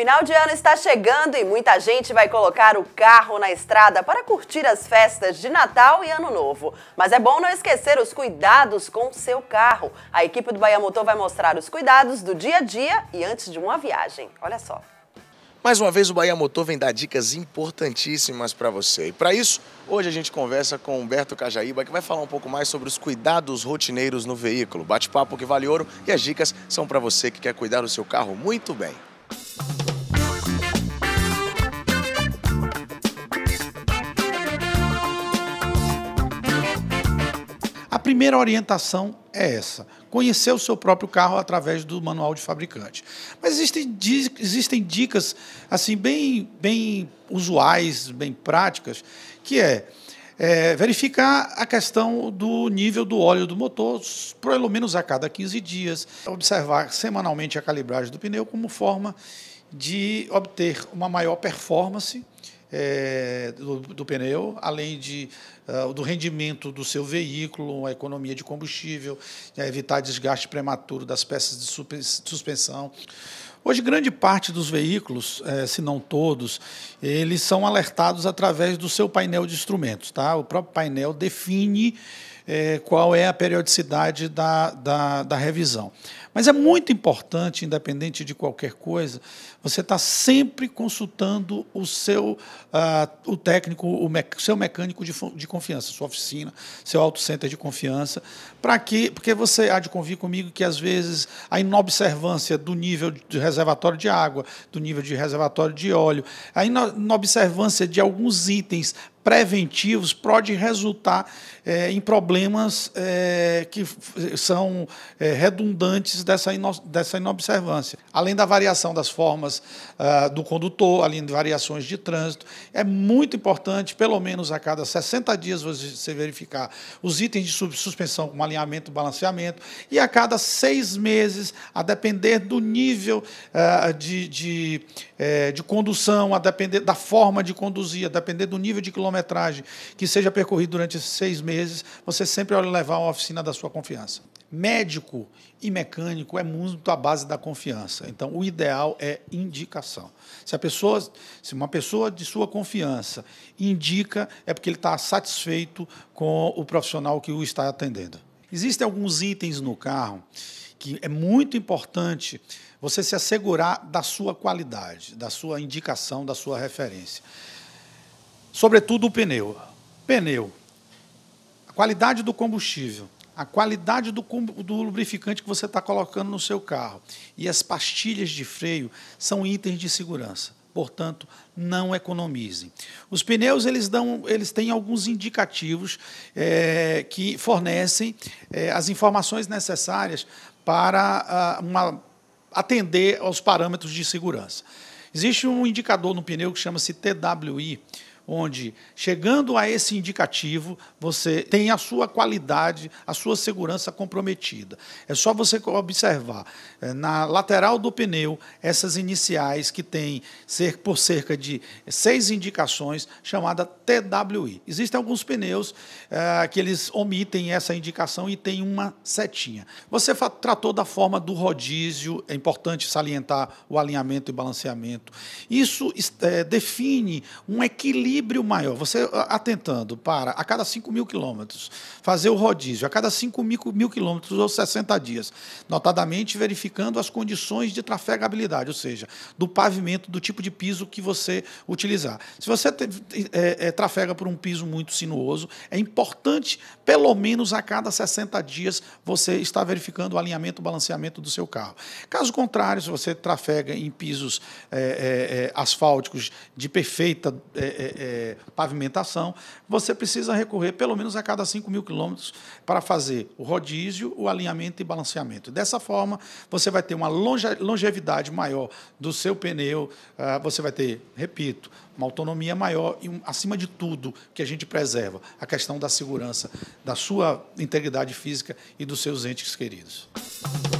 Final de ano está chegando e muita gente vai colocar o carro na estrada para curtir as festas de Natal e Ano Novo. Mas é bom não esquecer os cuidados com o seu carro. A equipe do Bahia Motor vai mostrar os cuidados do dia a dia e antes de uma viagem. Olha só. Mais uma vez o Bahia Motor vem dar dicas importantíssimas para você. E para isso, hoje a gente conversa com Humberto Cajaíba, que vai falar um pouco mais sobre os cuidados rotineiros no veículo. Bate-papo que vale ouro e as dicas são para você que quer cuidar do seu carro muito bem. A primeira orientação é essa: conhecer o seu próprio carro através do manual de fabricante. Mas existem, existem dicas assim bem, bem usuais, bem práticas, que é, é verificar a questão do nível do óleo do motor, pelo menos a cada 15 dias, observar semanalmente a calibragem do pneu como forma de obter uma maior performance é, do, do, pneu, além de, uh, do rendimento do seu veículo, a economia de combustível, né, evitar desgaste prematuro das peças de suspensão. Hoje, grande parte dos veículos, é, se não todos, eles são alertados através do seu painel de instrumentos. Tá? O próprio painel define é, qual é a periodicidade da, da, da revisão. Mas é muito importante, independente de qualquer coisa, você está sempre consultando o seu uh, o técnico, o mec seu mecânico de, de confiança, sua oficina, seu auto center de confiança, para que porque você há de convir comigo que às vezes a inobservância do nível de reservatório de água, do nível de reservatório de óleo, a inobservância de alguns itens preventivos pode resultar é, em problemas é, que são é, redundantes dessa, ino dessa inobservância. Além da variação das formas uh, do condutor, além de variações de trânsito, é muito importante, pelo menos a cada 60 dias, você verificar os itens de suspensão com alinhamento e balanceamento, e a cada seis meses, a depender do nível uh, de, de, é, de condução, a depender da forma de conduzir, a depender do nível de quilômetro quilometragem que seja percorrido durante esses seis meses, você sempre olha levar uma oficina da sua confiança. Médico e mecânico é muito a base da confiança. Então, o ideal é indicação. Se a pessoa, se uma pessoa de sua confiança indica, é porque ele está satisfeito com o profissional que o está atendendo. Existem alguns itens no carro que é muito importante você se assegurar da sua qualidade, da sua indicação, da sua referência sobretudo o pneu. Pneu, a qualidade do combustível, a qualidade do, do lubrificante que você está colocando no seu carro e as pastilhas de freio são itens de segurança. Portanto, não economizem. Os pneus eles dão, eles têm alguns indicativos é, que fornecem é, as informações necessárias para a, ah, uma, atender aos parâmetros de segurança. Existe um indicador no pneu que chama-se TWI, onde, chegando a esse indicativo, você tem a sua qualidade, a sua segurança comprometida. É só você observar é, na lateral do pneu essas iniciais que tem por cerca de seis indicações, chamada TWI. Existem alguns pneus é, que eles omitem essa indicação e tem uma setinha. Você tratou da forma do rodízio, é importante salientar o alinhamento e balanceamento. Isso é, define um equilíbrio equilíbrio maior, você atentando para a cada 5 mil quilômetros fazer o rodízio, a cada 5 mil, quilômetros ou 60 dias, notadamente verificando as condições de trafegabilidade, ou seja, do pavimento, do tipo de piso que você utilizar. Se você te, é, é, trafega por um piso muito sinuoso, é importante, pelo menos a cada 60 dias, você estar verificando o alinhamento, o balanceamento do seu carro. Caso contrário, se você trafega em pisos é, é, é asfálticos de perfeita é, é é, pavimentação, você precisa recorrer pelo menos a cada 5 mil quilômetros para fazer o rodízio, o alinhamento e balanceamento. Dessa forma, você vai ter uma longe, longevidade maior do seu pneu, ah, você vai ter, repito, uma autonomia maior e, acima de tudo, que a gente preserva a questão da segurança, da sua integridade física e dos seus entes queridos.